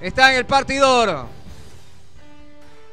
Está en el partidor.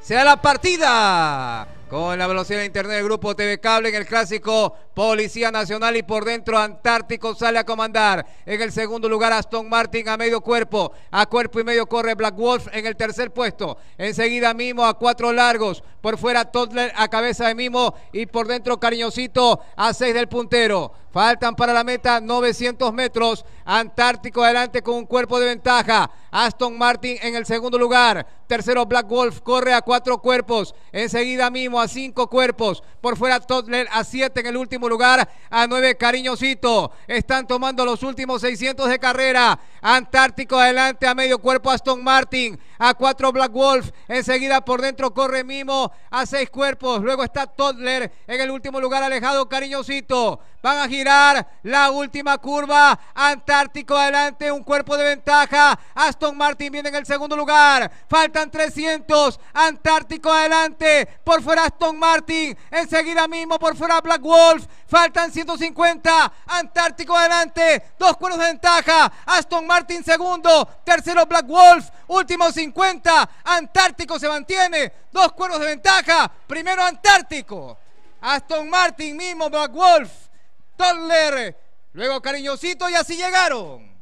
se da la partida con la velocidad de internet del grupo TV Cable en el clásico Policía Nacional y por dentro Antártico sale a comandar. En el segundo lugar Aston Martin a medio cuerpo, a cuerpo y medio corre Black Wolf en el tercer puesto. Enseguida Mimo a cuatro largos, por fuera Toddler a cabeza de Mimo y por dentro Cariñosito a seis del puntero. Faltan para la meta 900 metros. Antártico adelante con un cuerpo de ventaja. Aston Martin en el segundo lugar. Tercero, Black Wolf corre a cuatro cuerpos. Enseguida mismo a cinco cuerpos. Por fuera, Toddler a siete en el último lugar. A nueve, Cariñosito. Están tomando los últimos 600 de carrera. Antártico adelante a medio cuerpo, Aston Martin a cuatro Black Wolf, enseguida por dentro corre Mimo a seis cuerpos, luego está Toddler en el último lugar alejado, cariñosito, van a girar la última curva, Antártico adelante, un cuerpo de ventaja, Aston Martin viene en el segundo lugar, faltan 300, Antártico adelante, por fuera Aston Martin, enseguida Mimo, por fuera Black Wolf, Faltan 150. Antártico adelante. Dos cuernos de ventaja. Aston Martin segundo. Tercero Black Wolf. Último 50. Antártico se mantiene. Dos cuernos de ventaja. Primero Antártico. Aston Martin mismo. Black Wolf. Toler, Luego Cariñosito y así llegaron.